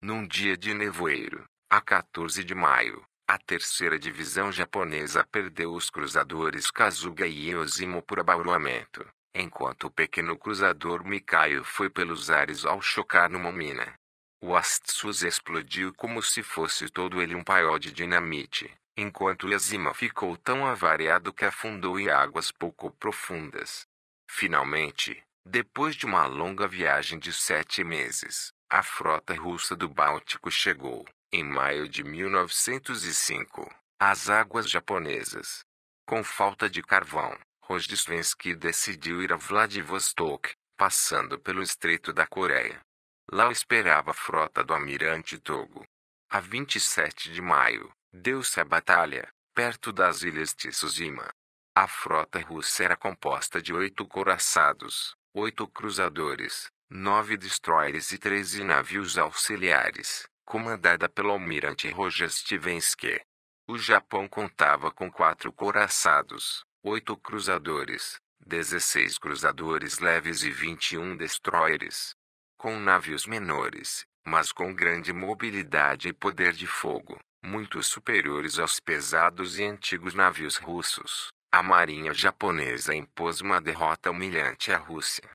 Num dia de nevoeiro, a 14 de maio, a terceira divisão japonesa perdeu os cruzadores Kazuga e Yoshimo por abaruamento, enquanto o pequeno cruzador Mikaio foi pelos ares ao chocar numa mina. O Astsus explodiu como se fosse todo ele um paiol de dinamite, enquanto Yazima ficou tão avariado que afundou em águas pouco profundas. Finalmente, depois de uma longa viagem de sete meses, a frota russa do Báltico chegou, em maio de 1905, às águas japonesas. Com falta de carvão, Rojdestvensky decidiu ir a Vladivostok, passando pelo Estreito da Coreia. Lá esperava a frota do almirante Togo. A 27 de maio, deu-se a batalha, perto das ilhas Tsushima. A frota russa era composta de oito coraçados, oito cruzadores, nove destroyers e 13 navios auxiliares, comandada pelo almirante Roger Stevensky. O Japão contava com quatro coraçados, oito cruzadores, 16 cruzadores leves e 21 destroyers. Com navios menores, mas com grande mobilidade e poder de fogo, muito superiores aos pesados e antigos navios russos, a marinha japonesa impôs uma derrota humilhante à Rússia.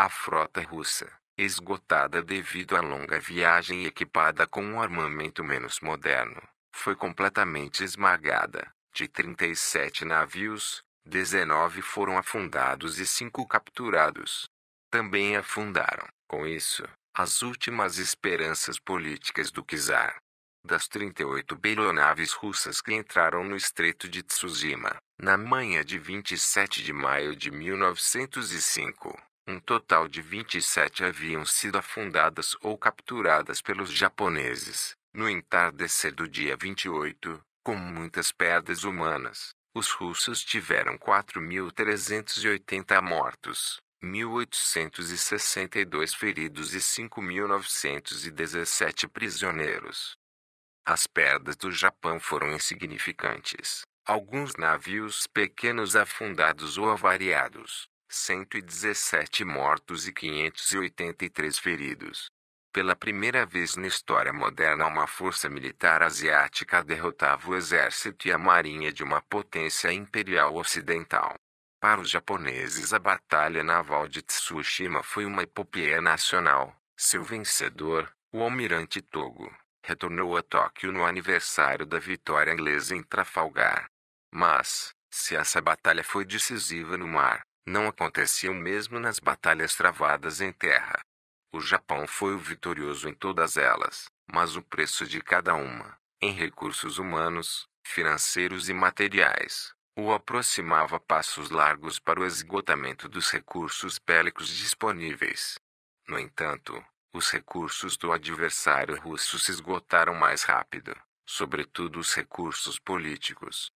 A frota russa, esgotada devido à longa viagem e equipada com um armamento menos moderno, foi completamente esmagada. De 37 navios, 19 foram afundados e 5 capturados. Também afundaram, com isso, as últimas esperanças políticas do czar. Das 38 belonaves russas que entraram no Estreito de Tsushima, na manhã de 27 de maio de 1905, um total de 27 haviam sido afundadas ou capturadas pelos japoneses. No entardecer do dia 28, com muitas perdas humanas, os russos tiveram 4.380 mortos, 1.862 feridos e 5.917 prisioneiros. As perdas do Japão foram insignificantes. Alguns navios pequenos afundados ou avariados, 117 mortos e 583 feridos. Pela primeira vez na história moderna, uma força militar asiática derrotava o exército e a marinha de uma potência imperial ocidental. Para os japoneses, a Batalha Naval de Tsushima foi uma epopeia nacional. Seu vencedor, o almirante Togo, retornou a Tóquio no aniversário da vitória inglesa em Trafalgar. Mas, se essa batalha foi decisiva no mar, não acontecia o mesmo nas batalhas travadas em terra. O Japão foi o vitorioso em todas elas, mas o preço de cada uma, em recursos humanos, financeiros e materiais, o aproximava passos largos para o esgotamento dos recursos bélicos disponíveis. No entanto, os recursos do adversário russo se esgotaram mais rápido, sobretudo os recursos políticos,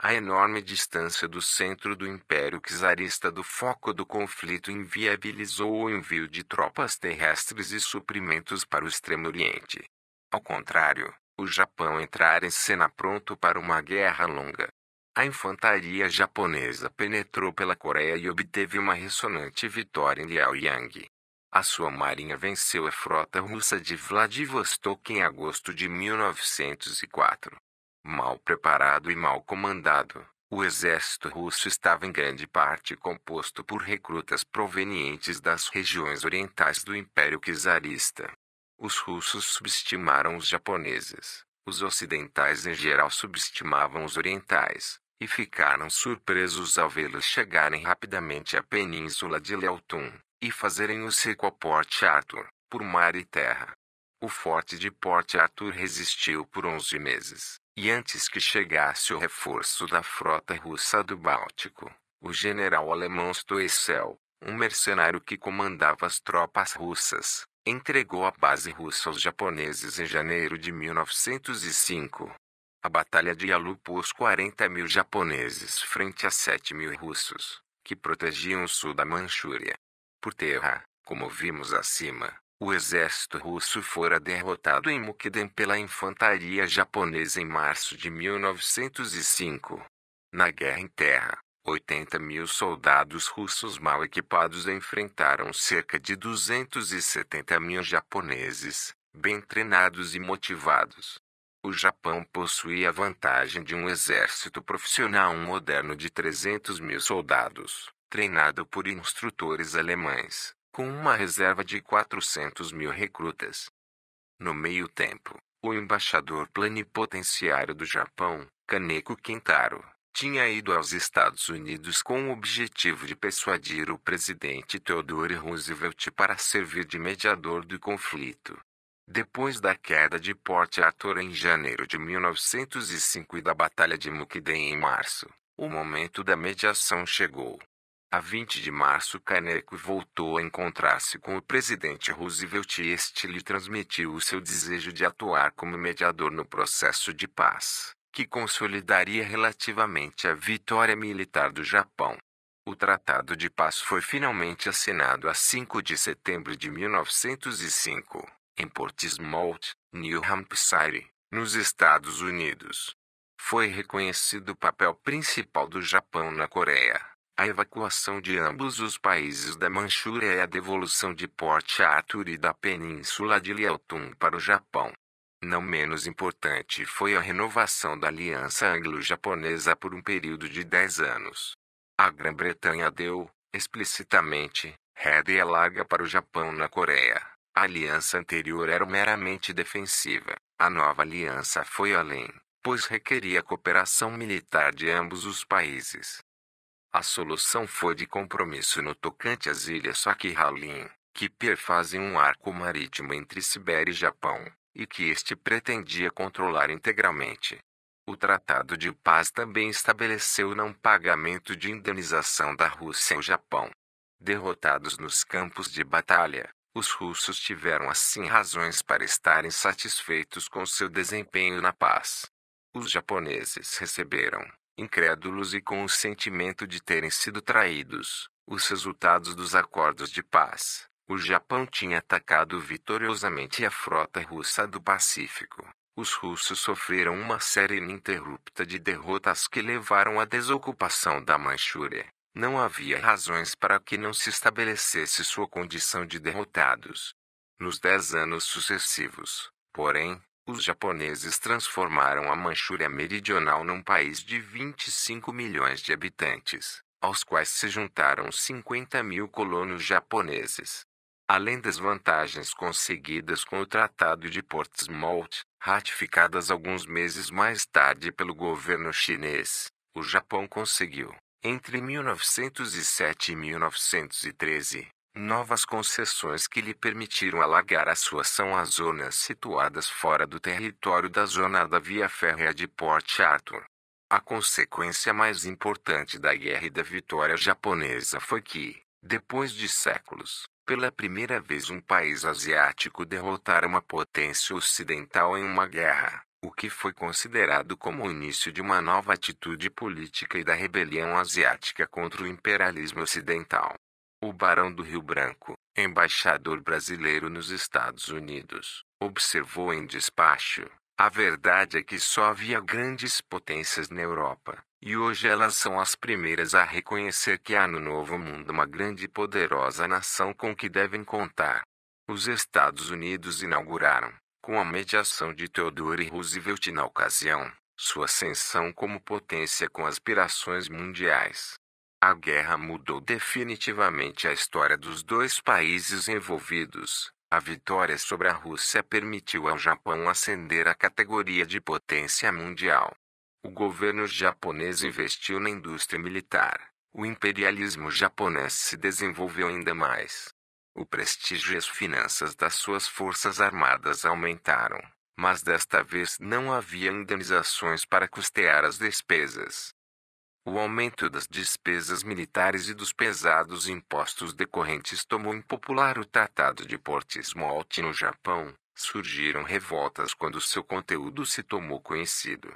a enorme distância do centro do Império Czarista do foco do conflito inviabilizou o envio de tropas terrestres e suprimentos para o Extremo Oriente. Ao contrário, o Japão entrara em cena pronto para uma guerra longa. A infantaria japonesa penetrou pela Coreia e obteve uma ressonante vitória em Liaoyang. A sua marinha venceu a frota russa de Vladivostok em agosto de 1904. Mal preparado e mal comandado, o exército russo estava em grande parte composto por recrutas provenientes das regiões orientais do Império Czarista. Os russos subestimaram os japoneses, os ocidentais em geral subestimavam os orientais, e ficaram surpresos ao vê-los chegarem rapidamente à península de Leutun, e fazerem o cerco ao Port Arthur, por mar e terra. O forte de Port Arthur resistiu por 11 meses, e antes que chegasse o reforço da frota russa do Báltico, o general alemão Stoessel, um mercenário que comandava as tropas russas, entregou a base russa aos japoneses em janeiro de 1905. A batalha de Yalu pôs 40 mil japoneses frente a 7 mil russos, que protegiam o sul da Manchúria. Por terra, como vimos acima, o exército russo fora derrotado em Mukden pela infantaria japonesa em março de 1905. Na guerra em terra, 80 mil soldados russos mal equipados enfrentaram cerca de 270 mil japoneses, bem treinados e motivados. O Japão possuía a vantagem de um exército profissional moderno de 300 mil soldados, treinado por instrutores alemães com uma reserva de 400 mil recrutas. No meio tempo, o embaixador plenipotenciário do Japão, Kaneko Kentaro, tinha ido aos Estados Unidos com o objetivo de persuadir o presidente Theodore Roosevelt para servir de mediador do conflito. Depois da queda de Port Arthur em janeiro de 1905 e da Batalha de Mukden em março, o momento da mediação chegou. A 20 de março, Caneco voltou a encontrar-se com o presidente Roosevelt e este lhe transmitiu o seu desejo de atuar como mediador no processo de paz, que consolidaria relativamente a vitória militar do Japão. O Tratado de Paz foi finalmente assinado a 5 de setembro de 1905, em Portsmouth, New Hampshire, nos Estados Unidos. Foi reconhecido o papel principal do Japão na Coreia a evacuação de ambos os países da Manchúria e é a devolução de Port Arthur e da Península de Liaotung para o Japão. Não menos importante foi a renovação da aliança anglo-japonesa por um período de 10 anos. A Grã-Bretanha deu, explicitamente, rédea larga para o Japão na Coreia. A aliança anterior era meramente defensiva. A nova aliança foi além, pois requeria cooperação militar de ambos os países. A solução foi de compromisso no tocante às ilhas Sakhalin, que perfazem um arco marítimo entre Sibéria e Japão, e que este pretendia controlar integralmente. O Tratado de Paz também estabeleceu o não pagamento de indenização da Rússia ao Japão. Derrotados nos campos de batalha, os russos tiveram assim razões para estarem satisfeitos com seu desempenho na paz. Os japoneses receberam, incrédulos e com o sentimento de terem sido traídos, os resultados dos acordos de paz. O Japão tinha atacado vitoriosamente a frota russa do Pacífico. Os russos sofreram uma série ininterrupta de derrotas que levaram à desocupação da Manchúria. Não havia razões para que não se estabelecesse sua condição de derrotados. Nos dez anos sucessivos, porém, os japoneses transformaram a Manchúria Meridional num país de 25 milhões de habitantes, aos quais se juntaram 50 mil colonos japoneses. Além das vantagens conseguidas com o Tratado de Portsmouth, ratificadas alguns meses mais tarde pelo governo chinês, o Japão conseguiu, entre 1907 e 1913, novas concessões que lhe permitiram alargar a sua ação às zonas situadas fora do território da zona da Via Férrea de Port Arthur. A consequência mais importante da guerra e da vitória japonesa foi que, depois de séculos, pela primeira vez um país asiático derrotara uma potência ocidental em uma guerra, o que foi considerado como o início de uma nova atitude política e da rebelião asiática contra o imperialismo ocidental o Barão do Rio Branco, embaixador brasileiro nos Estados Unidos, observou em despacho: a verdade é que só havia grandes potências na Europa, e hoje elas são as primeiras a reconhecer que há no Novo Mundo uma grande e poderosa nação com que devem contar. Os Estados Unidos inauguraram, com a mediação de Theodore Roosevelt na ocasião, sua ascensão como potência com aspirações mundiais. A guerra mudou definitivamente a história dos dois países envolvidos. A vitória sobre a Rússia permitiu ao Japão ascender à categoria de potência mundial. O governo japonês investiu na indústria militar. O imperialismo japonês se desenvolveu ainda mais. O prestígio e as finanças das suas forças armadas aumentaram, mas desta vez não havia indenizações para custear as despesas. O aumento das despesas militares e dos pesados impostos decorrentes tomou impopular o Tratado de Portsmouth no Japão. Surgiram revoltas quando seu conteúdo se tomou conhecido.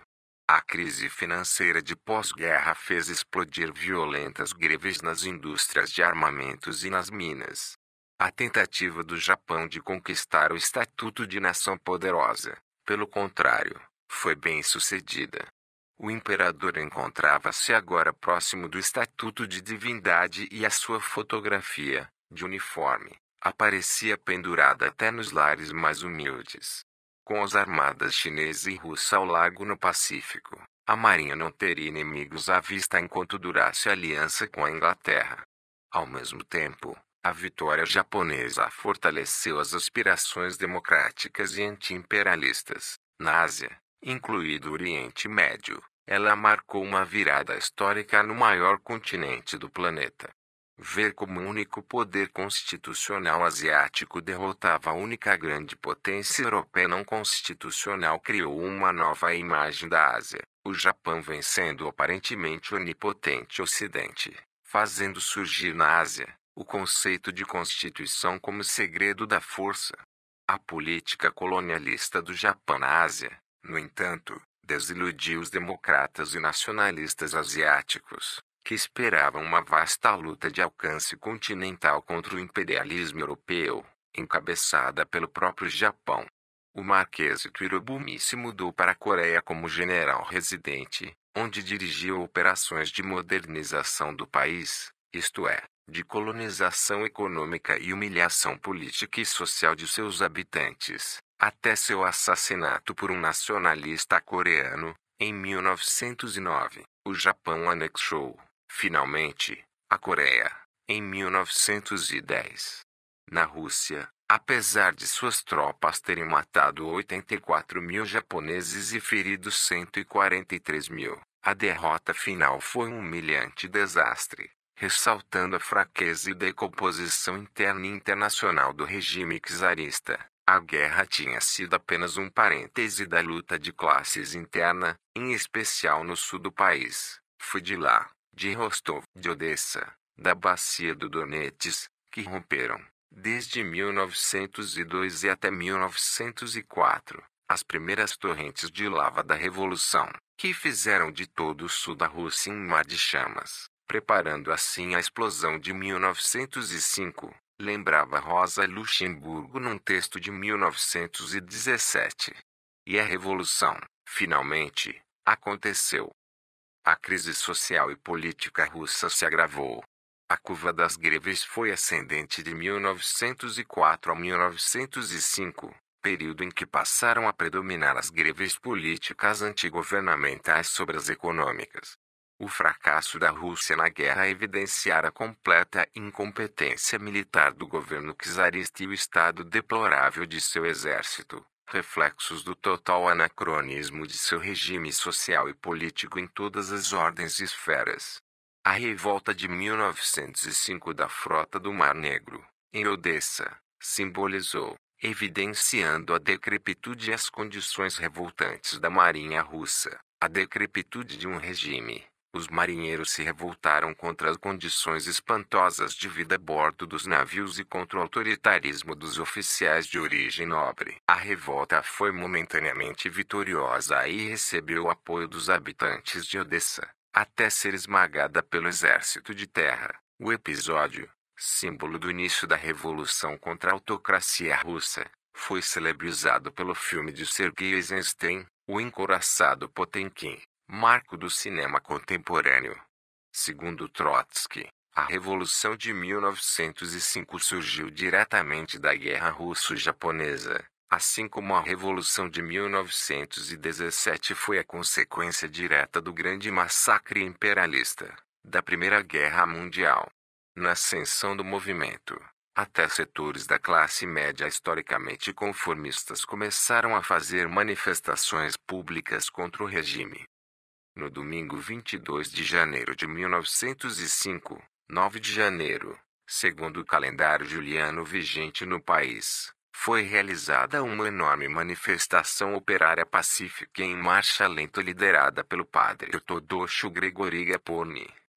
A crise financeira de pós-guerra fez explodir violentas greves nas indústrias de armamentos e nas minas. A tentativa do Japão de conquistar o Estatuto de Nação Poderosa, pelo contrário, foi bem sucedida. O imperador encontrava-se agora próximo do estatuto de divindade e a sua fotografia, de uniforme, aparecia pendurada até nos lares mais humildes. Com as armadas chinesa e russa ao largo no Pacífico, a Marinha não teria inimigos à vista enquanto durasse a aliança com a Inglaterra. Ao mesmo tempo, a vitória japonesa fortaleceu as aspirações democráticas e anti-imperialistas na Ásia, incluído o Oriente Médio. Ela marcou uma virada histórica no maior continente do planeta. Ver como o único poder constitucional asiático derrotava a única grande potência europeia não constitucional criou uma nova imagem da Ásia, o Japão vencendo o aparentemente onipotente Ocidente, fazendo surgir na Ásia o conceito de constituição como segredo da força. A política colonialista do Japão na Ásia, no entanto, desiludiu os democratas e nacionalistas asiáticos, que esperavam uma vasta luta de alcance continental contra o imperialismo europeu, encabeçada pelo próprio Japão. O Marquês Tuirobumi se mudou para a Coreia como general residente, onde dirigiu operações de modernização do país, isto é, de colonização econômica e humilhação política e social de seus habitantes, até seu assassinato por um nacionalista coreano, em 1909. O Japão anexou, finalmente, a Coreia, em 1910. Na Rússia, apesar de suas tropas terem matado 84 mil japoneses e ferido 143 mil, a derrota final foi um humilhante desastre, ressaltando a fraqueza e decomposição interna e internacional do regime czarista. A guerra tinha sido apenas um parêntese da luta de classes interna, em especial no sul do país. Foi de lá, de Rostov, de Odessa, da bacia do Donetsk, que romperam, desde 1902 e até 1904, as primeiras torrentes de lava da Revolução, que fizeram de todo o sul da Rússia um mar de chamas, preparando assim a explosão de 1905 lembrava Rosa Luxemburgo num texto de 1917. E a revolução, finalmente, aconteceu. A crise social e política russa se agravou. A curva das greves foi ascendente de 1904 a 1905, período em que passaram a predominar as greves políticas antigovernamentais sobre as econômicas. O fracasso da Rússia na guerra evidenciara a completa incompetência militar do governo czarista e o estado deplorável de seu exército, reflexos do total anacronismo de seu regime social e político em todas as ordens e esferas. A revolta de 1905 da Frota do Mar Negro, em Odessa, simbolizou, evidenciando a decrepitude e as condições revoltantes da Marinha Russa, a decrepitude de um regime os marinheiros se revoltaram contra as condições espantosas de vida a bordo dos navios e contra o autoritarismo dos oficiais de origem nobre. A revolta foi momentaneamente vitoriosa e recebeu o apoio dos habitantes de Odessa, até ser esmagada pelo exército de terra. O episódio, símbolo do início da revolução contra a autocracia russa, foi celebrizado pelo filme de Sergei Eisenstein, O Encoraçado Potemkin marco do cinema contemporâneo. Segundo Trotsky, a Revolução de 1905 surgiu diretamente da Guerra Russo-Japonesa, assim como a Revolução de 1917 foi a consequência direta do grande massacre imperialista da Primeira Guerra Mundial. Na ascensão do movimento, até setores da classe média historicamente conformistas começaram a fazer manifestações públicas contra o regime. No domingo 22 de janeiro de 1905, 9 de janeiro, segundo o calendário juliano vigente no país, foi realizada uma enorme manifestação operária pacífica em marcha lenta liderada pelo padre ortodoxo Grigori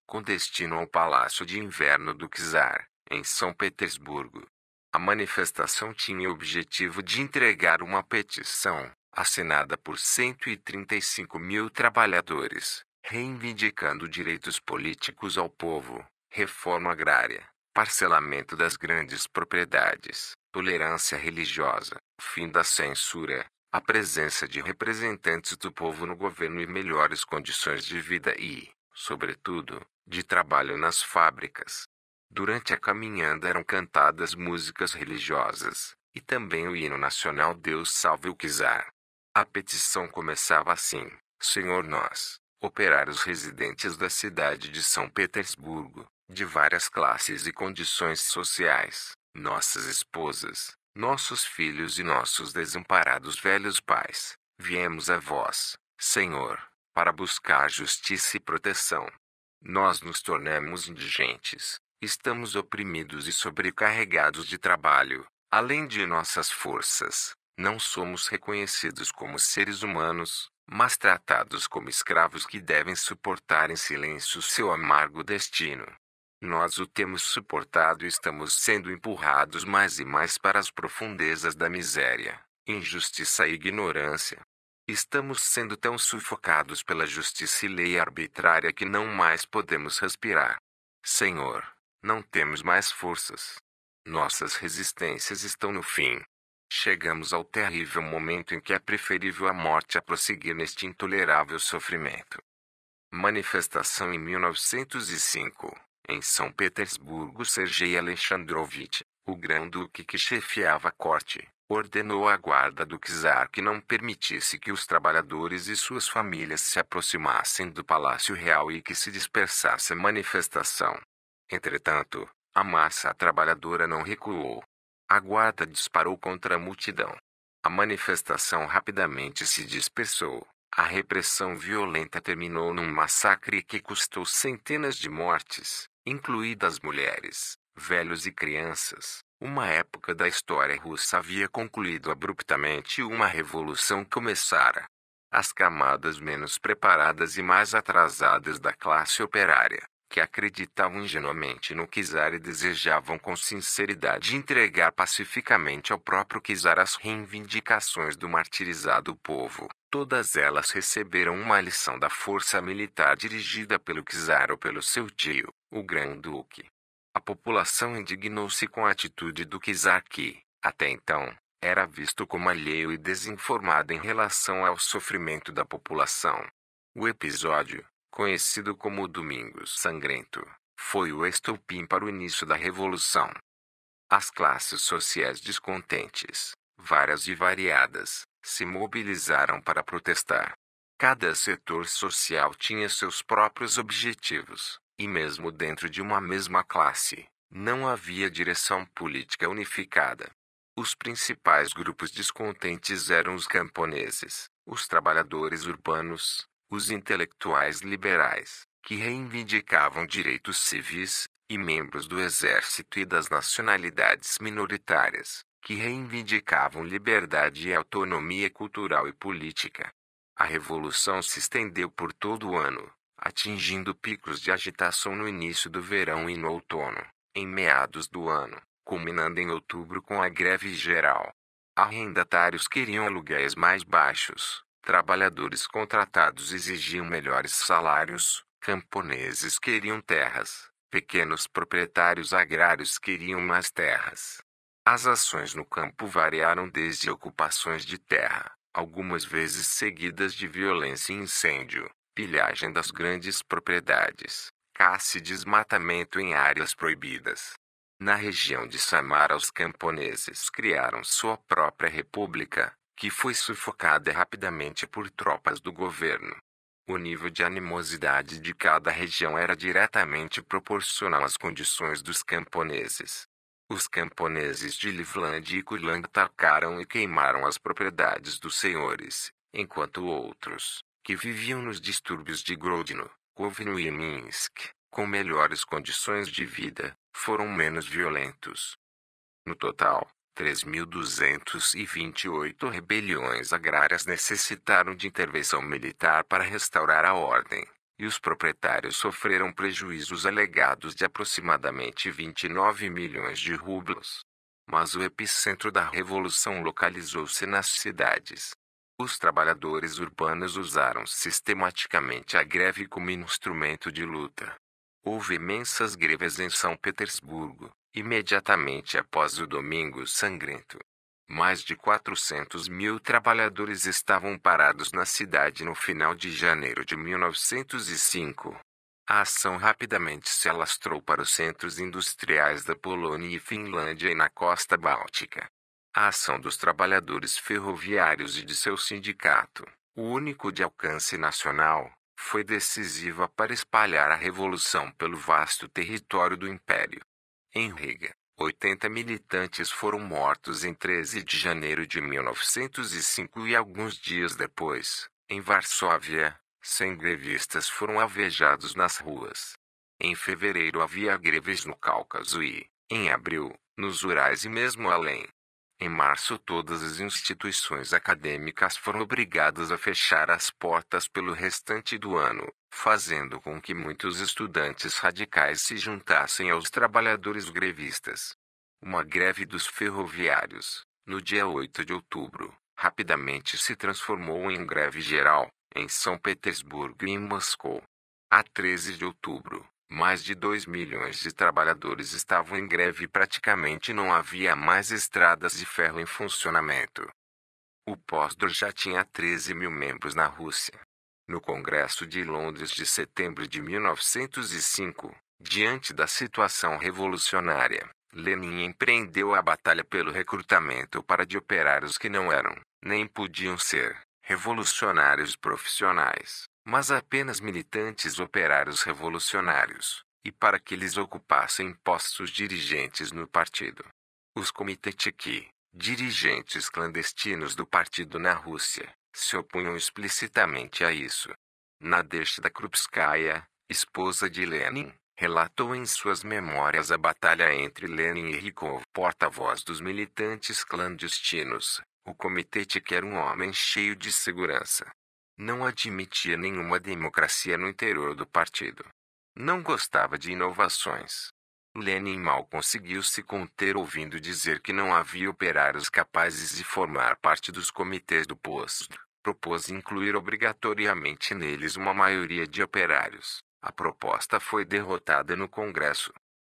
com destino ao Palácio de Inverno do Czar, em São Petersburgo. A manifestação tinha o objetivo de entregar uma petição assinada por 135 mil trabalhadores, reivindicando direitos políticos ao povo, reforma agrária, parcelamento das grandes propriedades, tolerância religiosa, fim da censura, a presença de representantes do povo no governo e melhores condições de vida e, sobretudo, de trabalho nas fábricas. Durante a caminhada eram cantadas músicas religiosas, e também o hino nacional Deus Salve o Quizar. A petição começava assim: Senhor, nós, operários residentes da cidade de São Petersburgo, de várias classes e condições sociais, nossas esposas, nossos filhos e nossos desamparados velhos pais, viemos a vós, Senhor, para buscar justiça e proteção. Nós nos tornamos indigentes, estamos oprimidos e sobrecarregados de trabalho, além de nossas forças, não somos reconhecidos como seres humanos, mas tratados como escravos que devem suportar em silêncio seu amargo destino. Nós o temos suportado e estamos sendo empurrados mais e mais para as profundezas da miséria, injustiça e ignorância. Estamos sendo tão sufocados pela justiça e lei arbitrária que não mais podemos respirar. Senhor, não temos mais forças. Nossas resistências estão no fim. Chegamos ao terrível momento em que é preferível a morte a prosseguir neste intolerável sofrimento. Manifestação em 1905, em São Petersburgo, Sergei Alexandrovitch, o grão-duque que chefiava a corte, ordenou à guarda do czar que não permitisse que os trabalhadores e suas famílias se aproximassem do Palácio Real e que se dispersasse a manifestação. Entretanto, a massa trabalhadora não recuou, a guarda disparou contra a multidão. A manifestação rapidamente se dispersou. A repressão violenta terminou num massacre que custou centenas de mortes, incluídas mulheres, velhos e crianças. Uma época da história russa havia concluído abruptamente e uma revolução começara. As camadas menos preparadas e mais atrasadas da classe operária, que acreditavam ingenuamente no Kizar e desejavam com sinceridade entregar pacificamente ao próprio Kizar as reivindicações do martirizado povo. Todas elas receberam uma lição da força militar dirigida pelo Kizar ou pelo seu tio, o Grão-Duque. A população indignou-se com a atitude do Kizar que, até então, era visto como alheio e desinformado em relação ao sofrimento da população. O episódio, conhecido como Domingos Sangrento, foi o estopim para o início da Revolução. As classes sociais descontentes, várias e variadas, se mobilizaram para protestar. Cada setor social tinha seus próprios objetivos, e mesmo dentro de uma mesma classe, não havia direção política unificada. Os principais grupos descontentes eram os camponeses, os trabalhadores urbanos, os intelectuais liberais, que reivindicavam direitos civis, e membros do exército e das nacionalidades minoritárias, que reivindicavam liberdade e autonomia cultural e política. A revolução se estendeu por todo o ano, atingindo picos de agitação no início do verão e no outono, em meados do ano, culminando em outubro com a greve geral. Arrendatários queriam aluguéis mais baixos, Trabalhadores contratados exigiam melhores salários, camponeses queriam terras, pequenos proprietários agrários queriam mais terras. As ações no campo variaram desde ocupações de terra, algumas vezes seguidas de violência e incêndio, pilhagem das grandes propriedades, caça e desmatamento em áreas proibidas. Na região de Samara, os camponeses criaram sua própria república, que foi sufocada rapidamente por tropas do governo. O nível de animosidade de cada região era diretamente proporcional às condições dos camponeses. Os camponeses de Livland e Kulang atacaram e queimaram as propriedades dos senhores, enquanto outros, que viviam nos distúrbios de Grodno, Kovno e Minsk, com melhores condições de vida, foram menos violentos. No total, 3.228 rebeliões agrárias necessitaram de intervenção militar para restaurar a ordem, e os proprietários sofreram prejuízos alegados de aproximadamente 29 milhões de rublos. Mas o epicentro da revolução localizou-se nas cidades. Os trabalhadores urbanos usaram sistematicamente a greve como instrumento de luta. Houve imensas greves em São Petersburgo, imediatamente após o Domingo Sangrento. Mais de 400 mil trabalhadores estavam parados na cidade no final de janeiro de 1905. A ação rapidamente se alastrou para os centros industriais da Polônia e Finlândia e na costa báltica. A ação dos trabalhadores ferroviários e de seu sindicato, o único de alcance nacional, foi decisiva para espalhar a revolução pelo vasto território do Império. Em Riga, 80 militantes foram mortos em 13 de janeiro de 1905 e alguns dias depois, em Varsóvia, 100 grevistas foram alvejados nas ruas. Em fevereiro havia greves no Cáucaso e, em abril, nos Urais e mesmo além. Em março, todas as instituições acadêmicas foram obrigadas a fechar as portas pelo restante do ano, fazendo com que muitos estudantes radicais se juntassem aos trabalhadores grevistas. Uma greve dos ferroviários, no dia 8 de outubro, rapidamente se transformou em greve geral, em São Petersburgo e em Moscou. A 13 de outubro, mais de 2 milhões de trabalhadores estavam em greve e praticamente não havia mais estradas de ferro em funcionamento. O Postdor já tinha 13 mil membros na Rússia. No Congresso de Londres de setembro de 1905, diante da situação revolucionária, Lenin empreendeu a batalha pelo recrutamento para de operários que não eram, nem podiam ser, revolucionários profissionais mas apenas militantes operários revolucionários, e para que eles ocupassem postos dirigentes no partido. Os comitetiqui, dirigentes clandestinos do partido na Rússia, se opunham explicitamente a isso. Nadezhda Krupskaya, esposa de Lenin, relatou em suas memórias a batalha entre Lenin e Rykov, porta-voz dos militantes clandestinos. O comitê que era um homem cheio de segurança, não admitia nenhuma democracia no interior do partido. Não gostava de inovações. Lenin mal conseguiu se conter ouvindo dizer que não havia operários capazes de formar parte dos comitês do posto. Propôs incluir obrigatoriamente neles uma maioria de operários. A proposta foi derrotada no Congresso.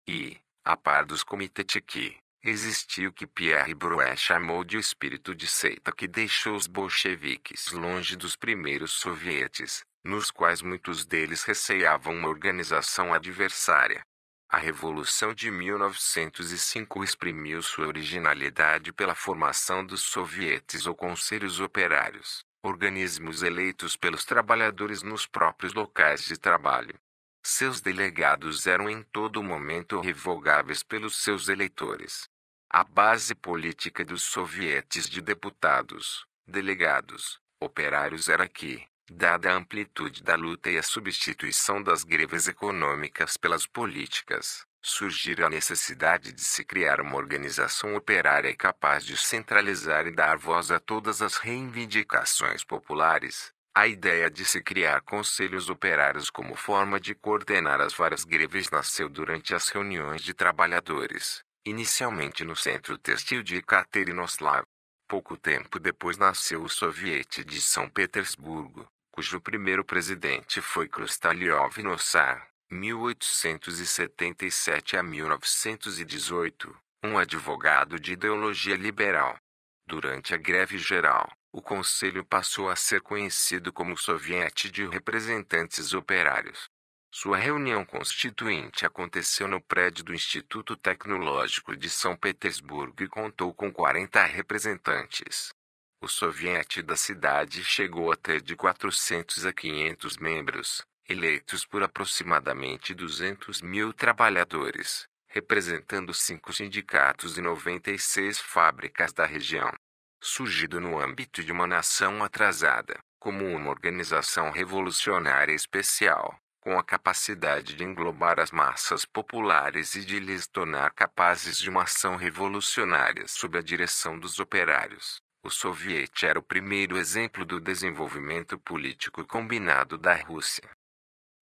E, a par dos comitês que, Existiu o que Pierre Brouet chamou de espírito de seita que deixou os bolcheviques longe dos primeiros sovietes, nos quais muitos deles receiavam uma organização adversária. A Revolução de 1905 exprimiu sua originalidade pela formação dos sovietes ou conselhos operários, organismos eleitos pelos trabalhadores nos próprios locais de trabalho. Seus delegados eram em todo momento revogáveis pelos seus eleitores. A base política dos sovietes de deputados, delegados, operários era que, dada a amplitude da luta e a substituição das greves econômicas pelas políticas, surgira a necessidade de se criar uma organização operária capaz de centralizar e dar voz a todas as reivindicações populares, a ideia de se criar conselhos operários como forma de coordenar as várias greves nasceu durante as reuniões de trabalhadores, inicialmente no centro textil de Katerinoslav. Pouco tempo depois nasceu o Soviete de São Petersburgo, cujo primeiro presidente foi Krustaliov Nossar, 1877 a 1918, um advogado de ideologia liberal. Durante a greve geral, o Conselho passou a ser conhecido como Soviete de Representantes Operários. Sua reunião constituinte aconteceu no prédio do Instituto Tecnológico de São Petersburgo e contou com 40 representantes. O soviete da cidade chegou a ter de 400 a 500 membros, eleitos por aproximadamente 200 mil trabalhadores, representando cinco sindicatos e 96 fábricas da região surgido no âmbito de uma nação atrasada, como uma organização revolucionária especial, com a capacidade de englobar as massas populares e de lhes tornar capazes de uma ação revolucionária sob a direção dos operários. O soviete era o primeiro exemplo do desenvolvimento político combinado da Rússia.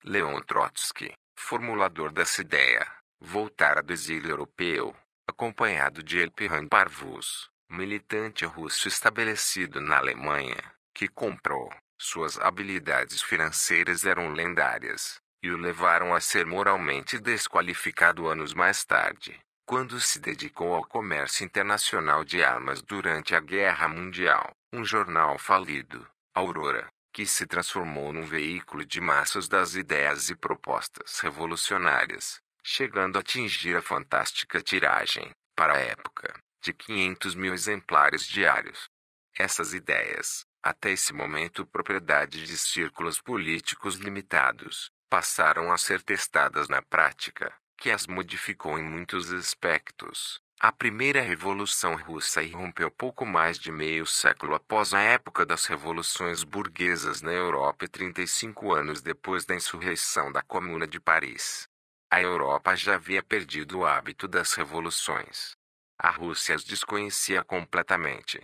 Leon Trotsky, formulador dessa ideia, voltara do exílio europeu, acompanhado de Elpihan Parvus, militante russo estabelecido na Alemanha, que comprou. Suas habilidades financeiras eram lendárias e o levaram a ser moralmente desqualificado anos mais tarde, quando se dedicou ao comércio internacional de armas durante a Guerra Mundial. Um jornal falido, Aurora, que se transformou num veículo de massas das ideias e propostas revolucionárias, chegando a atingir a fantástica tiragem, para a época, de 500 mil exemplares diários. Essas ideias, até esse momento propriedade de círculos políticos limitados, passaram a ser testadas na prática, que as modificou em muitos aspectos. A primeira revolução russa irrompeu pouco mais de meio século após a época das revoluções burguesas na Europa e 35 anos depois da insurreição da Comuna de Paris. A Europa já havia perdido o hábito das revoluções, a Rússia as desconhecia completamente.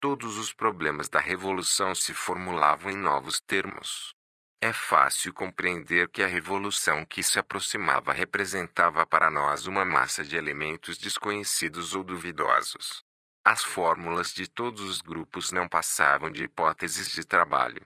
Todos os problemas da revolução se formulavam em novos termos. É fácil compreender que a revolução que se aproximava representava para nós uma massa de elementos desconhecidos ou duvidosos. As fórmulas de todos os grupos não passavam de hipóteses de trabalho.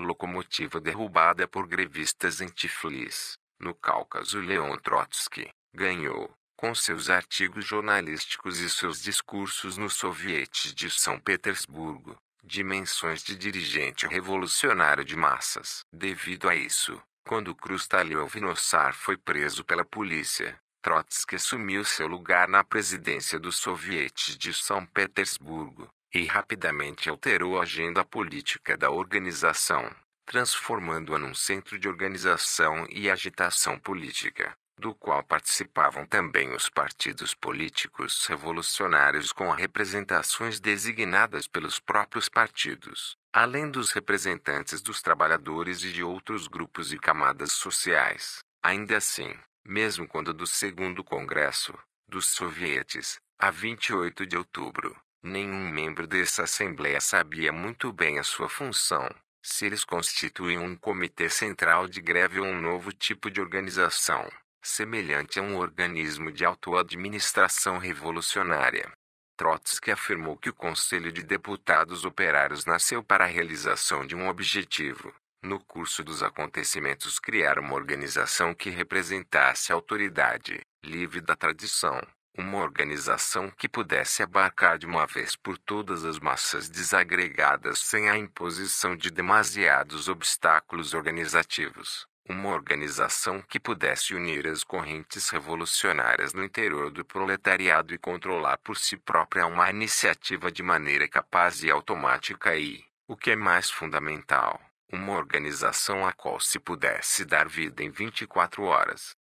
Locomotiva derrubada por grevistas em Tiflis, no Cáucaso Leon Trotsky, ganhou, com seus artigos jornalísticos e seus discursos no Soviete de São Petersburgo, dimensões de dirigente revolucionário de massas. Devido a isso, quando Krustaliev Nossar foi preso pela polícia, Trotsky assumiu seu lugar na presidência do Soviete de São Petersburgo e rapidamente alterou a agenda política da organização, transformando-a num centro de organização e agitação política do qual participavam também os partidos políticos revolucionários com representações designadas pelos próprios partidos, além dos representantes dos trabalhadores e de outros grupos e camadas sociais. Ainda assim, mesmo quando do segundo congresso dos sovietes, a 28 de outubro, nenhum membro dessa assembleia sabia muito bem a sua função, se eles constituíam um comitê central de greve ou um novo tipo de organização semelhante a um organismo de autoadministração revolucionária. Trotsky afirmou que o Conselho de Deputados Operários nasceu para a realização de um objetivo. No curso dos acontecimentos, criar uma organização que representasse a autoridade, livre da tradição, uma organização que pudesse abarcar de uma vez por todas as massas desagregadas sem a imposição de demasiados obstáculos organizativos uma organização que pudesse unir as correntes revolucionárias no interior do proletariado e controlar por si própria uma iniciativa de maneira capaz e automática e, o que é mais fundamental, uma organização a qual se pudesse dar vida em 24 horas.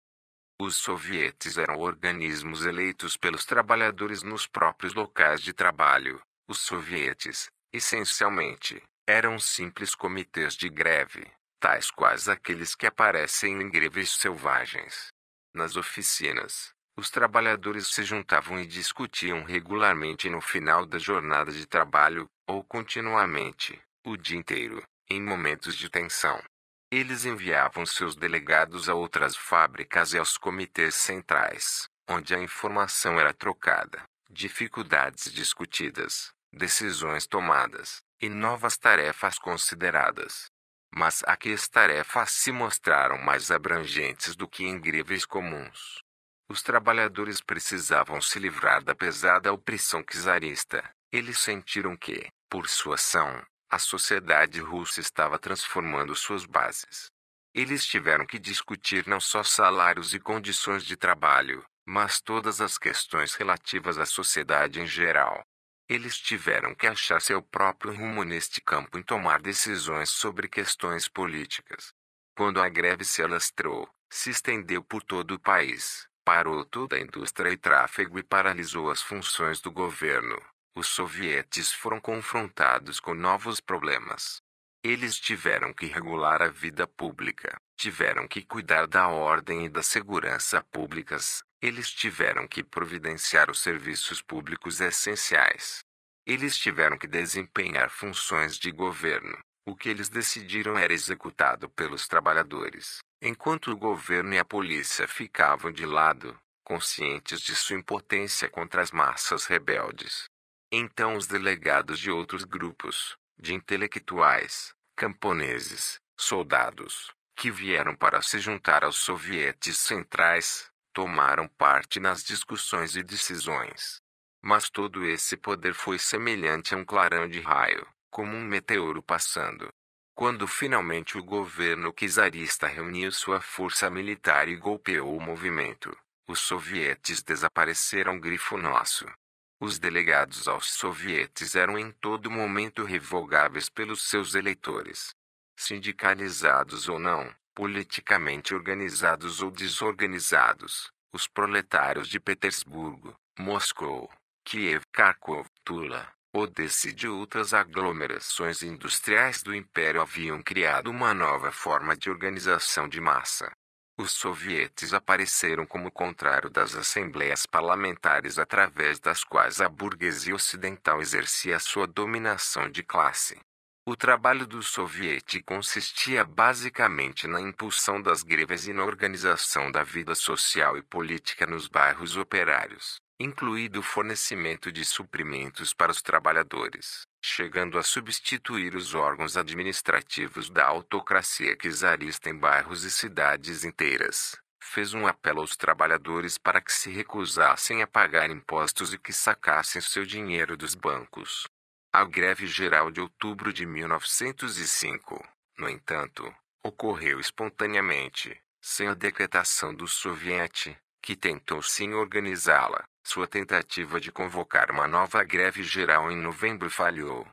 Os sovietes eram organismos eleitos pelos trabalhadores nos próprios locais de trabalho. Os sovietes, essencialmente, eram simples comitês de greve, tais quais aqueles que aparecem em greves selvagens. Nas oficinas, os trabalhadores se juntavam e discutiam regularmente no final da jornada de trabalho, ou continuamente, o dia inteiro, em momentos de tensão. Eles enviavam seus delegados a outras fábricas e aos comitês centrais, onde a informação era trocada, dificuldades discutidas, decisões tomadas e novas tarefas consideradas mas aqui as tarefas se mostraram mais abrangentes do que em greves comuns. Os trabalhadores precisavam se livrar da pesada opressão czarista. Eles sentiram que, por sua ação, a sociedade russa estava transformando suas bases. Eles tiveram que discutir não só salários e condições de trabalho, mas todas as questões relativas à sociedade em geral. Eles tiveram que achar seu próprio rumo neste campo e tomar decisões sobre questões políticas. Quando a greve se alastrou, se estendeu por todo o país, parou toda a indústria e tráfego e paralisou as funções do governo, os sovietes foram confrontados com novos problemas. Eles tiveram que regular a vida pública, tiveram que cuidar da ordem e da segurança públicas, eles tiveram que providenciar os serviços públicos essenciais. Eles tiveram que desempenhar funções de governo. O que eles decidiram era executado pelos trabalhadores, enquanto o governo e a polícia ficavam de lado, conscientes de sua impotência contra as massas rebeldes. Então os delegados de outros grupos, de intelectuais, camponeses, soldados, que vieram para se juntar aos sovietes centrais, tomaram parte nas discussões e decisões. Mas todo esse poder foi semelhante a um clarão de raio, como um meteoro passando. Quando finalmente o governo czarista reuniu sua força militar e golpeou o movimento, os sovietes desapareceram grifo nosso. Os delegados aos sovietes eram em todo momento revogáveis pelos seus eleitores, sindicalizados ou não politicamente organizados ou desorganizados, os proletários de Petersburgo, Moscou, Kiev, Kharkov, Tula, Odessa e de outras aglomerações industriais do império haviam criado uma nova forma de organização de massa. Os sovietes apareceram como contrário das assembleias parlamentares através das quais a burguesia ocidental exercia sua dominação de classe. O trabalho do soviete consistia basicamente na impulsão das greves e na organização da vida social e política nos bairros operários, incluído o fornecimento de suprimentos para os trabalhadores, chegando a substituir os órgãos administrativos da autocracia czarista em bairros e cidades inteiras. Fez um apelo aos trabalhadores para que se recusassem a pagar impostos e que sacassem seu dinheiro dos bancos a greve geral de outubro de 1905, no entanto, ocorreu espontaneamente, sem a decretação do soviete, que tentou sim organizá-la. Sua tentativa de convocar uma nova greve geral em novembro falhou.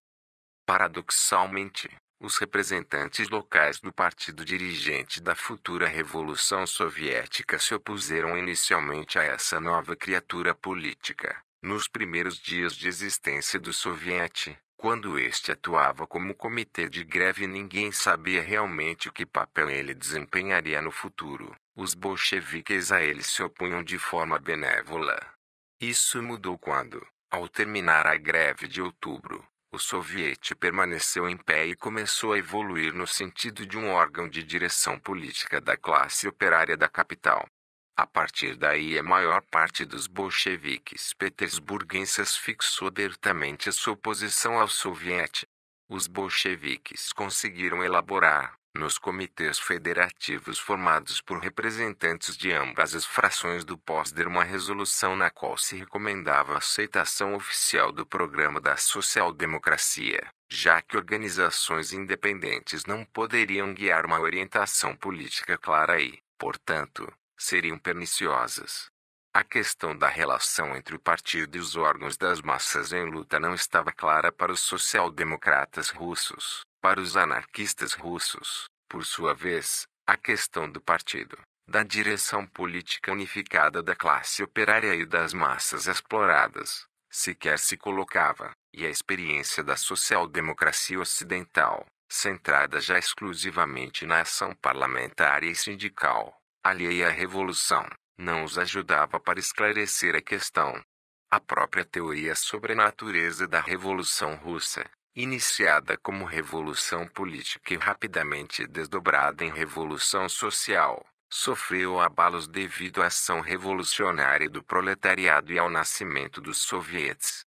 Paradoxalmente, os representantes locais do partido dirigente da futura Revolução Soviética se opuseram inicialmente a essa nova criatura política, nos primeiros dias de existência do soviete, quando este atuava como comitê de greve, ninguém sabia realmente que papel ele desempenharia no futuro. Os bolcheviques a ele se opunham de forma benévola. Isso mudou quando, ao terminar a greve de outubro, o soviete permaneceu em pé e começou a evoluir no sentido de um órgão de direção política da classe operária da capital. A partir daí, a maior parte dos bolcheviques petersburguenses fixou abertamente a sua oposição ao soviete. Os bolcheviques conseguiram elaborar, nos comitês federativos formados por representantes de ambas as frações do Pósder uma resolução na qual se recomendava a aceitação oficial do programa da social-democracia, já que organizações independentes não poderiam guiar uma orientação política clara e, portanto, seriam perniciosas. A questão da relação entre o partido e os órgãos das massas em luta não estava clara para os social-democratas russos, para os anarquistas russos, por sua vez, a questão do partido, da direção política unificada da classe operária e das massas exploradas, sequer se colocava, e a experiência da social-democracia ocidental, centrada já exclusivamente na ação parlamentar e sindical, alheia à revolução, não os ajudava para esclarecer a questão. A própria teoria sobre a natureza da Revolução Russa, iniciada como revolução política e rapidamente desdobrada em revolução social, sofreu abalos devido à ação revolucionária do proletariado e ao nascimento dos soviets.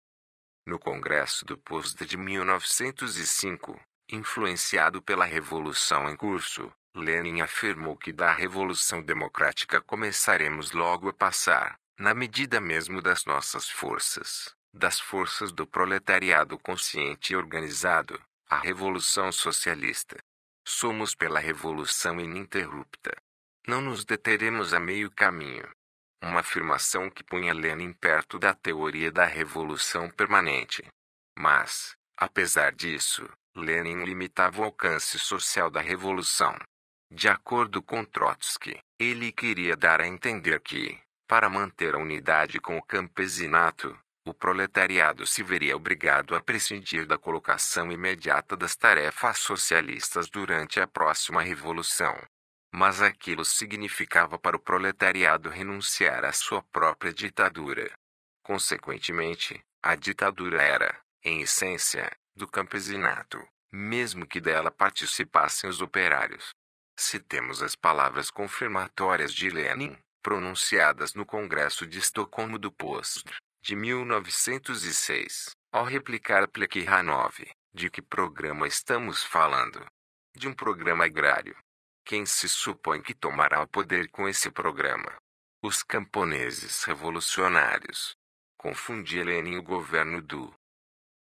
No Congresso do pós de 1905, influenciado pela revolução em curso, Lenin afirmou que da Revolução Democrática começaremos logo a passar, na medida mesmo das nossas forças, das forças do proletariado consciente e organizado, a Revolução Socialista. Somos pela Revolução ininterrupta. Não nos deteremos a meio caminho. Uma afirmação que punha Lenin perto da teoria da Revolução Permanente. Mas, apesar disso, Lenin limitava o alcance social da Revolução. De acordo com Trotsky, ele queria dar a entender que, para manter a unidade com o campesinato, o proletariado se veria obrigado a prescindir da colocação imediata das tarefas socialistas durante a próxima revolução. Mas aquilo significava para o proletariado renunciar à sua própria ditadura. Consequentemente, a ditadura era, em essência, do campesinato, mesmo que dela participassem os operários. Citemos as palavras confirmatórias de Lenin, pronunciadas no Congresso de Estocolmo do Post, de 1906, ao replicar Plekhanov. De que programa estamos falando? De um programa agrário. Quem se supõe que tomará o poder com esse programa? Os camponeses revolucionários. Confundia Lenin o governo do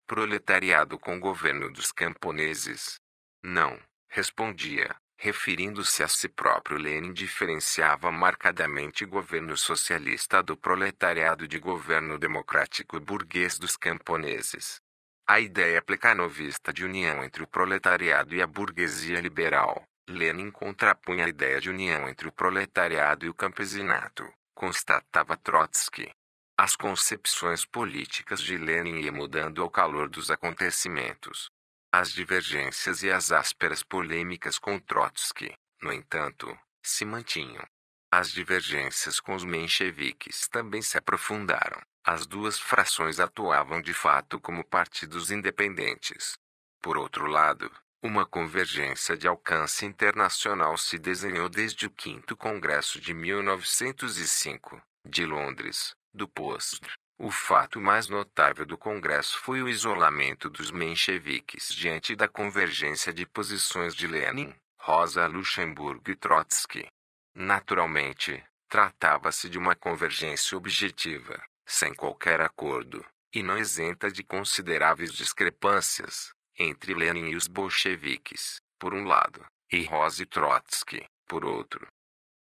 proletariado com o governo dos camponeses. Não, respondia referindo-se a si próprio Lenin diferenciava marcadamente governo socialista do proletariado de governo democrático burguês dos camponeses. A ideia plecanovista de união entre o proletariado e a burguesia liberal, Lenin contrapunha a ideia de união entre o proletariado e o campesinato, constatava Trotsky. As concepções políticas de Lenin iam mudando ao calor dos acontecimentos, as divergências e as ásperas polêmicas com Trotsky, no entanto, se mantinham. As divergências com os mencheviques também se aprofundaram. As duas frações atuavam de fato como partidos independentes. Por outro lado, uma convergência de alcance internacional se desenhou desde o V Congresso de 1905, de Londres, do POSD, o fato mais notável do Congresso foi o isolamento dos mencheviques diante da convergência de posições de Lenin, Rosa Luxemburgo e Trotsky. Naturalmente, tratava-se de uma convergência objetiva, sem qualquer acordo, e não isenta de consideráveis discrepâncias, entre Lenin e os bolcheviques, por um lado, e Rosa e Trotsky, por outro.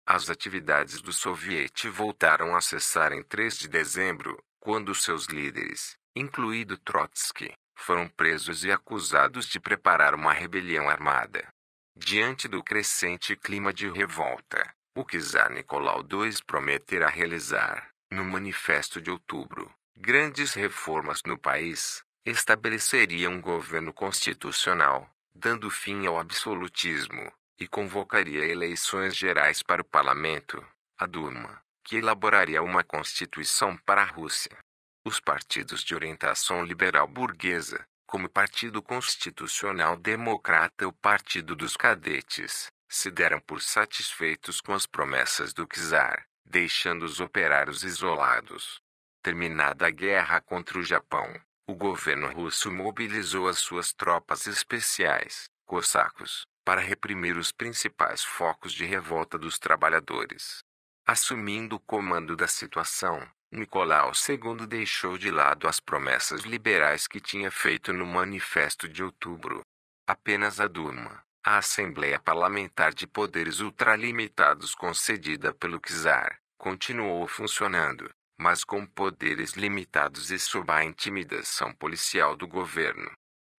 As atividades do Soviet voltaram a cessar em 3 de dezembro, quando seus líderes, incluído Trotsky, foram presos e acusados de preparar uma rebelião armada. Diante do crescente clima de revolta, o czar Nicolau II prometerá realizar, no Manifesto de Outubro, grandes reformas no país, estabeleceria um governo constitucional, dando fim ao absolutismo, e convocaria eleições gerais para o parlamento, a Duma que elaboraria uma constituição para a Rússia. Os partidos de orientação liberal burguesa, como o Partido Constitucional Democrata e o Partido dos Cadetes, se deram por satisfeitos com as promessas do czar, deixando os operários isolados. Terminada a guerra contra o Japão, o governo russo mobilizou as suas tropas especiais, cosacos, para reprimir os principais focos de revolta dos trabalhadores. Assumindo o comando da situação, Nicolau II deixou de lado as promessas liberais que tinha feito no Manifesto de Outubro. Apenas a Duma, a Assembleia Parlamentar de Poderes Ultralimitados concedida pelo czar, continuou funcionando, mas com poderes limitados e sob a intimidação policial do governo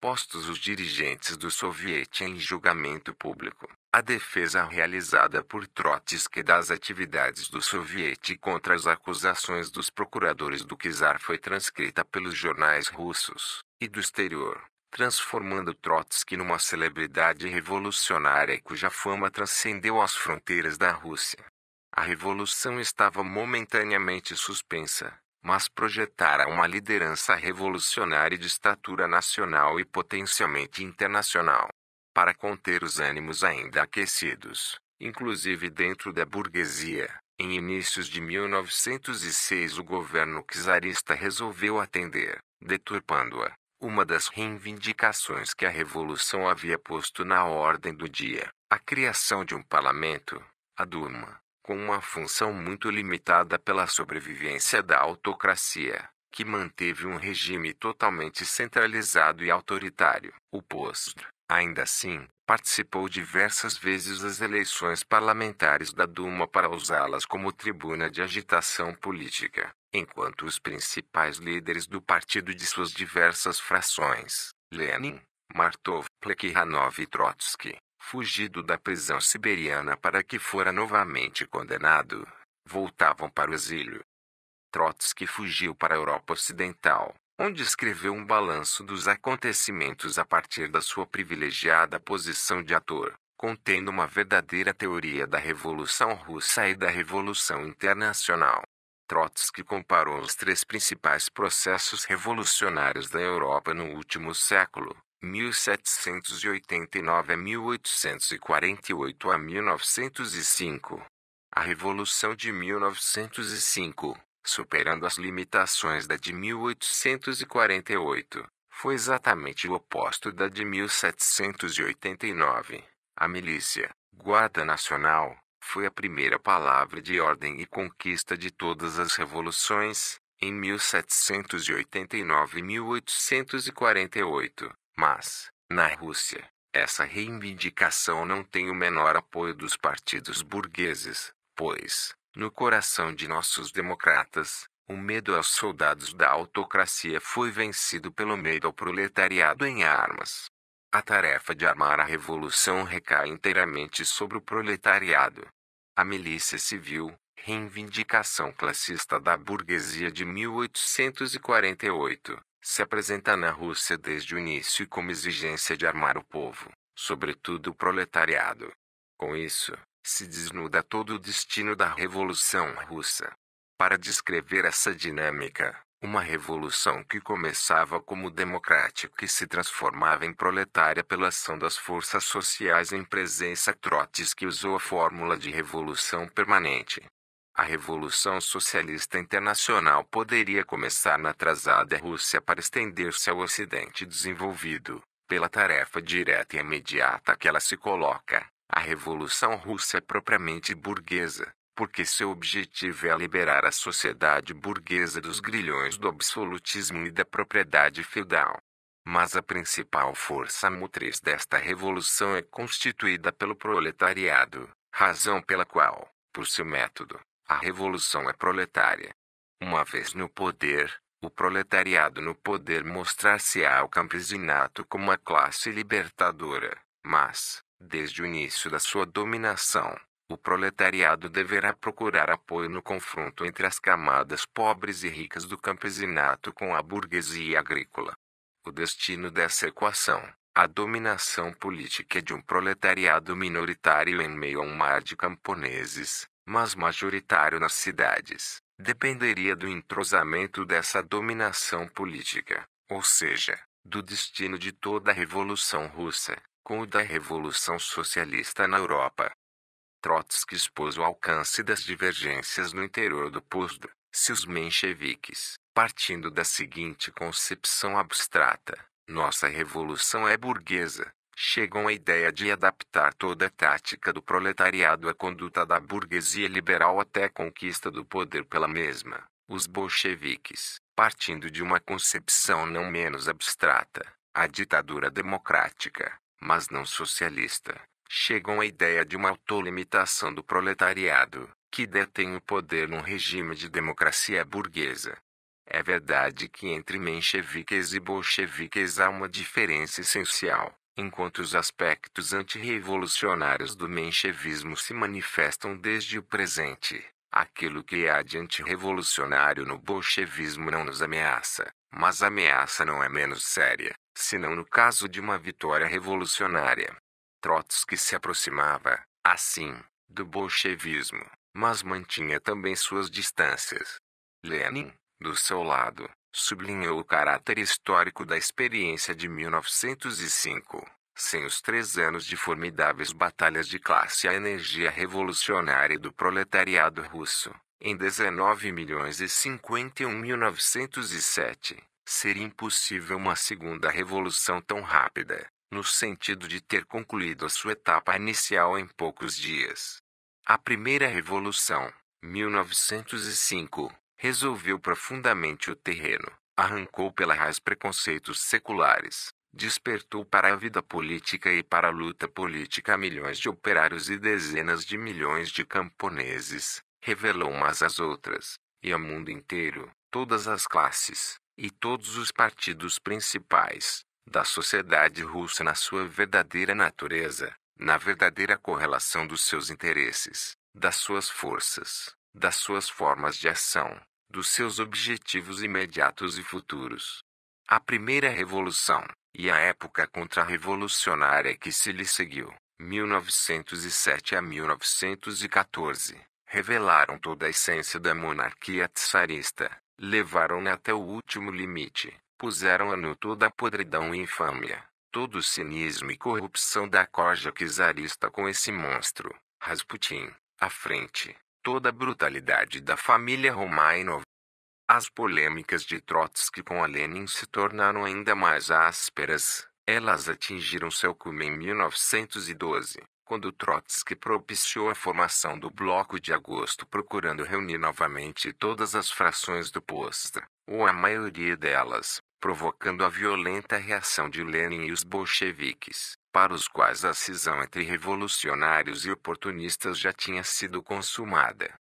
postos os dirigentes do soviete em julgamento público, a defesa realizada por Trotsky das atividades do soviete contra as acusações dos procuradores do czar foi transcrita pelos jornais russos e do exterior, transformando Trotsky numa celebridade revolucionária cuja fama transcendeu as fronteiras da Rússia. A revolução estava momentaneamente suspensa, mas projetara uma liderança revolucionária de estatura nacional e potencialmente internacional para conter os ânimos ainda aquecidos, inclusive dentro da burguesia. Em inícios de 1906, o governo czarista resolveu atender, deturpando-a, uma das reivindicações que a revolução havia posto na ordem do dia, a criação de um parlamento, a Duma, com uma função muito limitada pela sobrevivência da autocracia que manteve um regime totalmente centralizado e autoritário. O posto Ainda assim, participou diversas vezes das eleições parlamentares da Duma para usá-las como tribuna de agitação política, enquanto os principais líderes do partido de suas diversas frações, Lenin, Martov, Plekhanov e Trotsky, fugido da prisão siberiana para que fora novamente condenado, voltavam para o exílio. Trotsky fugiu para a Europa Ocidental, onde escreveu um balanço dos acontecimentos a partir da sua privilegiada posição de ator, contendo uma verdadeira teoria da Revolução Russa e da Revolução Internacional. Trotsky comparou os três principais processos revolucionários da Europa no último século, 1789 a 1848 a 1905. A Revolução de 1905, superando as limitações da de 1848, foi exatamente o oposto da de 1789. A milícia, Guarda Nacional, foi a primeira palavra de ordem e conquista de todas as revoluções, em 1789 e 1848. Mas, na Rússia, essa reivindicação não tem o menor apoio dos partidos burgueses, pois, no coração de nossos democratas, o medo aos soldados da autocracia foi vencido pelo medo ao proletariado em armas. A tarefa de armar a revolução recai inteiramente sobre o proletariado. A milícia civil, reivindicação classista da burguesia de 1848, se apresenta na Rússia desde o início como exigência de armar o povo, sobretudo o proletariado. Com isso, se desnuda todo o destino da Revolução Russa. Para descrever essa dinâmica, uma revolução que começava como democrática e se transformava em proletária pela ação das forças sociais em presença Trotsky usou a fórmula de revolução permanente. A Revolução Socialista Internacional poderia começar na atrasada Rússia para estender-se ao Ocidente desenvolvido, pela tarefa direta e imediata que ela se coloca, a Revolução Russa é propriamente burguesa, porque seu objetivo é liberar a sociedade burguesa dos grilhões do absolutismo e da propriedade feudal. Mas a principal força motriz desta revolução é constituída pelo proletariado, razão pela qual, por seu método, a revolução é proletária. Uma vez no poder, o proletariado no poder mostrar-se á ao campesinato como a classe libertadora, mas, Desde o início da sua dominação, o proletariado deverá procurar apoio no confronto entre as camadas pobres e ricas do campesinato com a burguesia agrícola. O destino dessa equação, a dominação política de um proletariado minoritário em meio a um mar de camponeses, mas majoritário nas cidades, dependeria do entrosamento dessa dominação política, ou seja, do destino de toda a Revolução Russa com o da Revolução Socialista na Europa. Trotsky expôs o alcance das divergências no interior do PUSD, se os mencheviques, partindo da seguinte concepção abstrata, nossa revolução é burguesa, chegam à ideia de adaptar toda a tática do proletariado à conduta da burguesia liberal até a conquista do poder pela mesma, os bolcheviques, partindo de uma concepção não menos abstrata, a ditadura democrática, mas não socialista, chegam à ideia de uma autolimitação do proletariado, que detém o poder num regime de democracia burguesa. É verdade que entre mencheviques e bolcheviques há uma diferença essencial. Enquanto os aspectos antirrevolucionários do menchevismo se manifestam desde o presente, Aquilo que é de revolucionário no bolchevismo não nos ameaça, mas a ameaça não é menos séria, senão no caso de uma vitória revolucionária. Trotsky se aproximava, assim, do bolchevismo, mas mantinha também suas distâncias. Lenin, do seu lado, sublinhou o caráter histórico da experiência de 1905, sem os três anos de formidáveis batalhas de classe, a energia revolucionária do proletariado russo, em 19 milhões e 51.907, seria impossível uma segunda revolução tão rápida, no sentido de ter concluído a sua etapa inicial em poucos dias. A primeira revolução, 1905, resolveu profundamente o terreno, arrancou pela raiz preconceitos seculares, despertou para a vida política e para a luta política milhões de operários e dezenas de milhões de camponeses, revelou umas às outras, e ao mundo inteiro, todas as classes, e todos os partidos principais, da sociedade russa na sua verdadeira natureza, na verdadeira correlação dos seus interesses, das suas forças, das suas formas de ação, dos seus objetivos imediatos e futuros. A primeira revolução, e a época contrarrevolucionária que se lhe seguiu, 1907 a 1914, revelaram toda a essência da monarquia tsarista, levaram-na até o último limite, puseram-a no toda a podridão e infâmia, todo o cinismo e corrupção da corja czarista com esse monstro, Rasputin, à frente, toda a brutalidade da família Romainov, as polêmicas de Trotsky com Lenin se tornaram ainda mais ásperas. Elas atingiram seu cume em 1912, quando Trotsky propiciou a formação do Bloco de Agosto procurando reunir novamente todas as frações do posto, ou a maioria delas, provocando a violenta reação de Lenin e os bolcheviques, para os quais a cisão entre revolucionários e oportunistas já tinha sido consumada.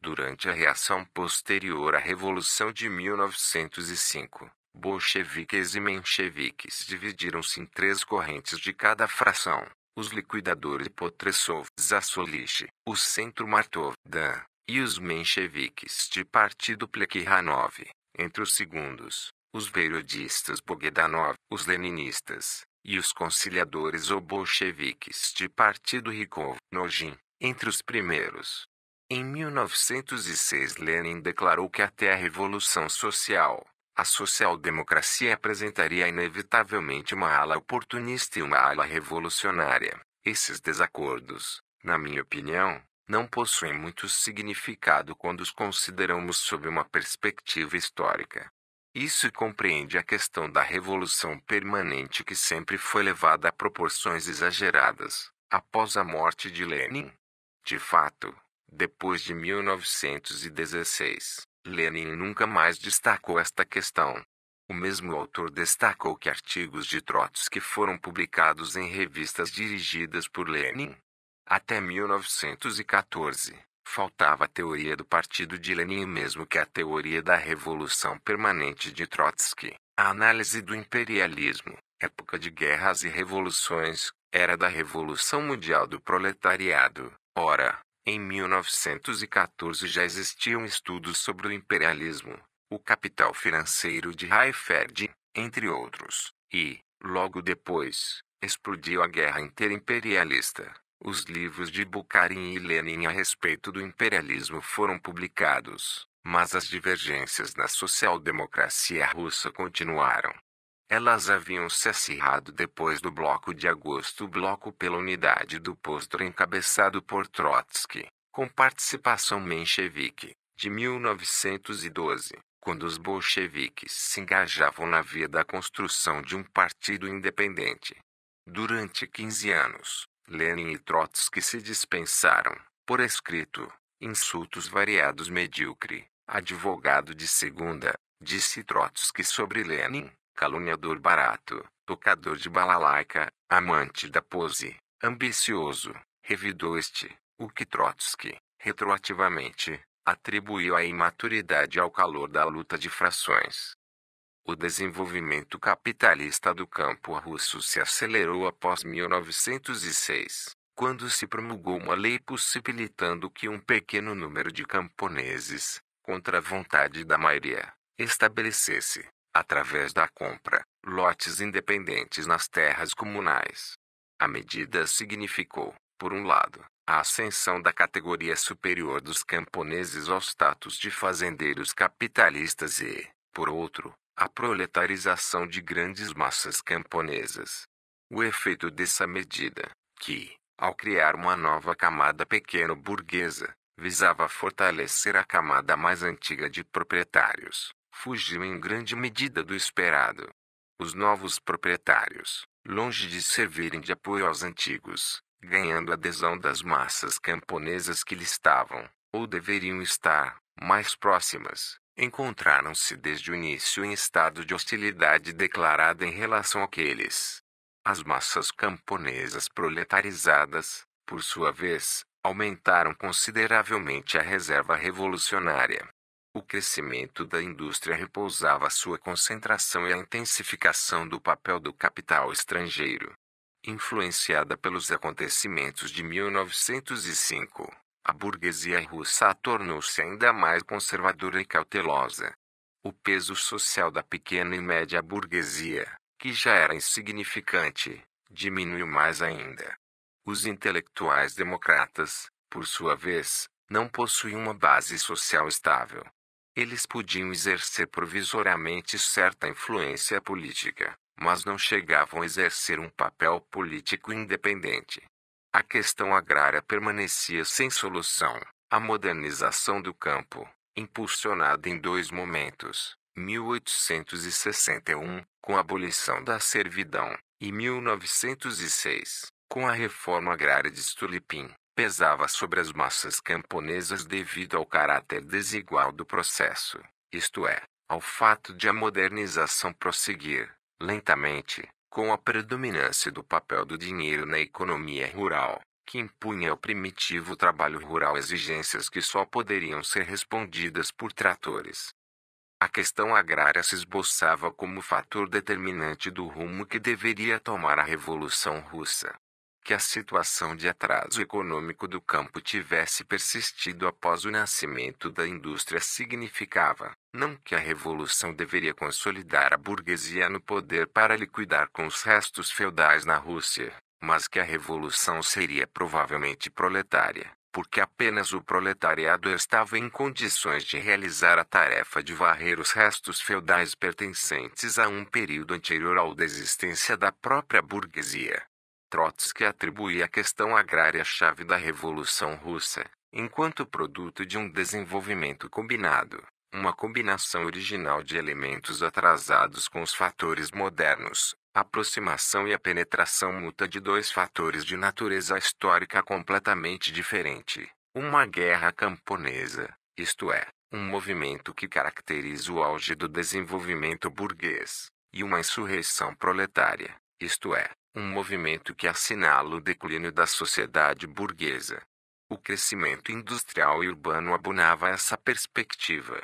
Durante a reação posterior à Revolução de 1905, bolcheviques e mencheviques dividiram-se em três correntes de cada fração: os liquidadores potresov Zassolich, o Centro Martov, Dan, e os mencheviques de Partido Plekhanov. Entre os segundos, os verodistas Bogdanov, os leninistas, e os conciliadores ou bolcheviques de Partido Rikov, Nojin. Entre os primeiros, em 1906, Lenin declarou que até a Revolução Social, a social-democracia apresentaria inevitavelmente uma ala oportunista e uma ala revolucionária. Esses desacordos, na minha opinião, não possuem muito significado quando os consideramos sob uma perspectiva histórica. Isso compreende a questão da revolução permanente que sempre foi levada a proporções exageradas, após a morte de Lenin. De fato, depois de 1916, Lenin nunca mais destacou esta questão. O mesmo autor destacou que artigos de Trotsky foram publicados em revistas dirigidas por Lenin. Até 1914, faltava a teoria do partido de Lenin mesmo que a teoria da revolução permanente de Trotsky. A análise do imperialismo, época de guerras e revoluções, era da revolução mundial do proletariado. Ora, em 1914 já existiam estudos sobre o imperialismo, o capital financeiro de Hayferd, entre outros, e, logo depois, explodiu a guerra interimperialista. Os livros de Bukharin e Lenin a respeito do imperialismo foram publicados, mas as divergências na social-democracia russa continuaram. Elas haviam se acirrado depois do bloco de agosto bloco pela unidade do posto encabeçado por Trotsky, com participação menchevique, de 1912, quando os bolcheviques se engajavam na via da construção de um partido independente. Durante 15 anos, Lenin e Trotsky se dispensaram, por escrito, insultos variados medíocre, advogado de segunda, disse Trotsky sobre Lenin caluniador barato, tocador de balalaica, amante da pose, ambicioso, revidou este, o que Trotsky, retroativamente, atribuiu a imaturidade ao calor da luta de frações. O desenvolvimento capitalista do campo russo se acelerou após 1906, quando se promulgou uma lei possibilitando que um pequeno número de camponeses, contra a vontade da maioria, estabelecesse, através da compra, lotes independentes nas terras comunais. A medida significou, por um lado, a ascensão da categoria superior dos camponeses ao status de fazendeiros capitalistas e, por outro, a proletarização de grandes massas camponesas. O efeito dessa medida, que, ao criar uma nova camada pequeno-burguesa, visava fortalecer a camada mais antiga de proprietários, fugiu em grande medida do esperado. Os novos proprietários, longe de servirem de apoio aos antigos, ganhando adesão das massas camponesas que lhe estavam, ou deveriam estar, mais próximas, encontraram-se desde o início em estado de hostilidade declarada em relação àqueles. As massas camponesas proletarizadas, por sua vez, aumentaram consideravelmente a reserva revolucionária, o crescimento da indústria repousava sua concentração e a intensificação do papel do capital estrangeiro. Influenciada pelos acontecimentos de 1905, a burguesia russa tornou-se ainda mais conservadora e cautelosa. O peso social da pequena e média burguesia, que já era insignificante, diminuiu mais ainda. Os intelectuais democratas, por sua vez, não possuíam uma base social estável. Eles podiam exercer provisoriamente certa influência política, mas não chegavam a exercer um papel político independente. A questão agrária permanecia sem solução. A modernização do campo, impulsionada em dois momentos, 1861, com a abolição da servidão, e 1906, com a reforma agrária de Stulipin, pesava sobre as massas camponesas devido ao caráter desigual do processo, isto é, ao fato de a modernização prosseguir, lentamente, com a predominância do papel do dinheiro na economia rural, que impunha ao primitivo trabalho rural exigências que só poderiam ser respondidas por tratores. A questão agrária se esboçava como fator determinante do rumo que deveria tomar a Revolução Russa que a situação de atraso econômico do campo tivesse persistido após o nascimento da indústria significava, não que a revolução deveria consolidar a burguesia no poder para liquidar com os restos feudais na Rússia, mas que a revolução seria provavelmente proletária, porque apenas o proletariado estava em condições de realizar a tarefa de varrer os restos feudais pertencentes a um período anterior ao da existência da própria burguesia. Trotsky atribui a questão agrária chave da Revolução Russa, enquanto produto de um desenvolvimento combinado, uma combinação original de elementos atrasados com os fatores modernos, a aproximação e a penetração mútua de dois fatores de natureza histórica completamente diferente, uma guerra camponesa, isto é, um movimento que caracteriza o auge do desenvolvimento burguês, e uma insurreição proletária, isto é, um movimento que assinala o declínio da sociedade burguesa. O crescimento industrial e urbano abonava essa perspectiva.